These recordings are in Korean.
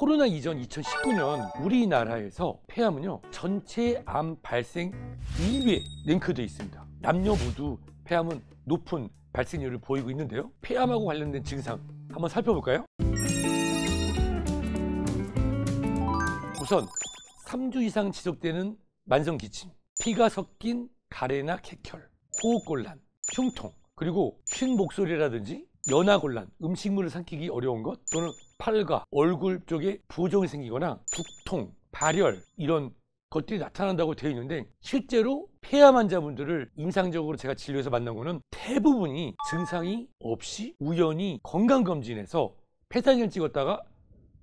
코로나 이전 2019년 우리나라에서 폐암은요 전체 암 발생 2위에 랭크되어 있습니다 남녀 모두 폐암은 높은 발생률을 보이고 있는데요 폐암하고 관련된 증상 한번 살펴볼까요? 우선 3주 이상 지속되는 만성 기침, 피가 섞인 가래나 쾌혈, 호흡곤란, 흉통, 그리고 쉰 목소리라든지 연하곤란 음식물을 삼키기 어려운 것 또는 팔과 얼굴 쪽에 부종이 생기거나 두통, 발열 이런 것들이 나타난다고 되어 있는데 실제로 폐암 환자분들을 임상적으로 제가 진료해서 만난 거는 대부분이 증상이 없이 우연히 건강검진에서 폐사진을 찍었다가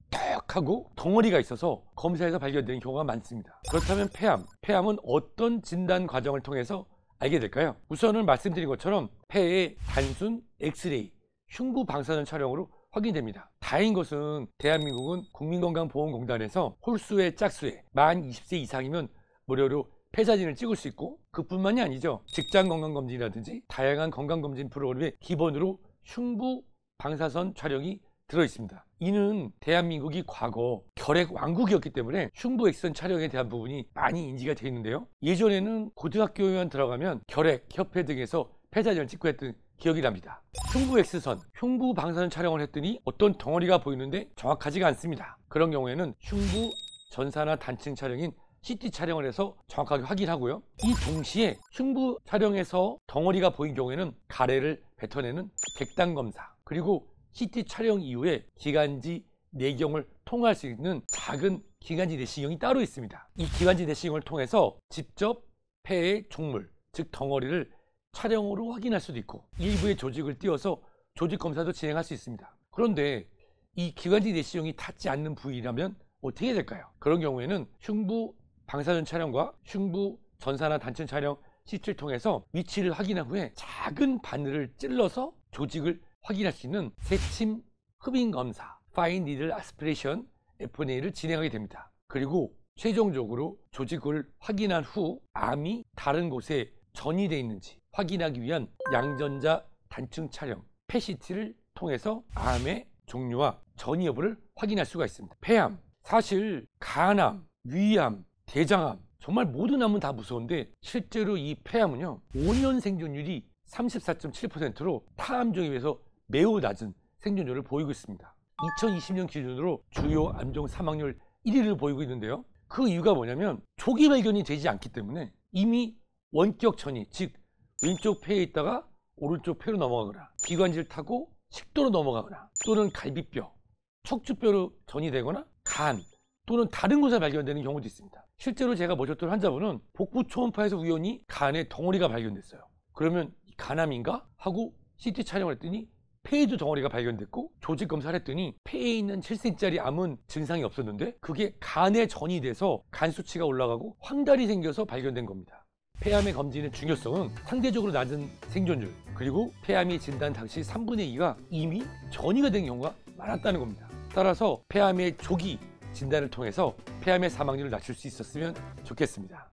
턱 하고 덩어리가 있어서 검사에서 발견되는 경우가 많습니다. 그렇다면 폐암, 폐암은 어떤 진단 과정을 통해서 알게 될까요? 우선은 말씀드린 것처럼 폐의 단순 엑스레이 흉부 방사선 촬영으로 확인됩니다. 다행인 것은 대한민국은 국민건강보험공단에서 홀수에 짝수에 만 20세 이상이면 무료로 폐사진을 찍을 수 있고 그뿐만이 아니죠. 직장 건강검진이라든지 다양한 건강검진 프로그램의 기본으로 흉부 방사선 촬영이 들어 있습니다. 이는 대한민국이 과거 결핵 왕국이었기 때문에 흉부 액선 촬영에 대한 부분이 많이 인지가 되어 있는데요. 예전에는 고등학교에만 들어가면 결핵, 협회 등에서 폐사진을 찍고 했던 기억이 납니다. 흉부 X선, 흉부 방사선 촬영을 했더니 어떤 덩어리가 보이는데 정확하지가 않습니다. 그런 경우에는 흉부 전사나 단층 촬영인 CT 촬영을 해서 정확하게 확인하고요. 이 동시에 흉부 촬영에서 덩어리가 보인 경우에는 가래를 뱉어내는 백단 검사 그리고 CT 촬영 이후에 기관지 내경을 통할 수 있는 작은 기관지 내시경이 따로 있습니다. 이 기관지 내시경을 통해서 직접 폐의 종물, 즉 덩어리를 촬영으로 확인할 수도 있고 일부의 조직을 띄워서 조직 검사도 진행할 수 있습니다. 그런데 이 기관지 내시경이 닿지 않는 부위라면 어떻게 될까요? 그런 경우에는 흉부 방사선 촬영과 흉부 전산화 단층 촬영 시트를 통해서 위치를 확인한 후에 작은 바늘을 찔러서 조직을 확인할 수 있는 새침 흡인 검사 파인 니들 아스피레이션 FNA를 진행하게 됩니다. 그리고 최종적으로 조직을 확인한 후 암이 다른 곳에 전이 되어 있는지 확인하기 위한 양전자 단층 촬영 페시티를 통해서 암의 종류와 전이 여부를 확인할 수가 있습니다. 폐암, 사실 간암, 위암, 대장암 정말 모든 암은 다 무서운데 실제로 이 폐암은요 5년 생존율이 34.7%로 타암종에 비해서 매우 낮은 생존율을 보이고 있습니다. 2020년 기준으로 주요 암종 사망률 1위를 보이고 있는데요. 그 이유가 뭐냐면 조기 발견이 되지 않기 때문에 이미 원격 전이 즉 왼쪽 폐에 있다가 오른쪽 폐로 넘어가거나 비관지를 타고 식도로 넘어가거나 또는 갈비뼈, 척추뼈로 전이 되거나 간 또는 다른 곳에 발견되는 경우도 있습니다. 실제로 제가 모셨던 환자분은 복부 초음파에서 우연히 간에 덩어리가 발견됐어요. 그러면 간암인가 하고 CT 촬영을 했더니 폐에도 덩어리가 발견됐고 조직 검사를 했더니 폐에 있는 7cm짜리 암은 증상이 없었는데 그게 간에 전이 돼서 간 수치가 올라가고 황달이 생겨서 발견된 겁니다. 폐암의 검진의 중요성은 상대적으로 낮은 생존율 그리고 폐암이 진단 당시 3분의 2가 이미 전이가 된 경우가 많았다는 겁니다. 따라서 폐암의 조기 진단을 통해서 폐암의 사망률을 낮출 수 있었으면 좋겠습니다.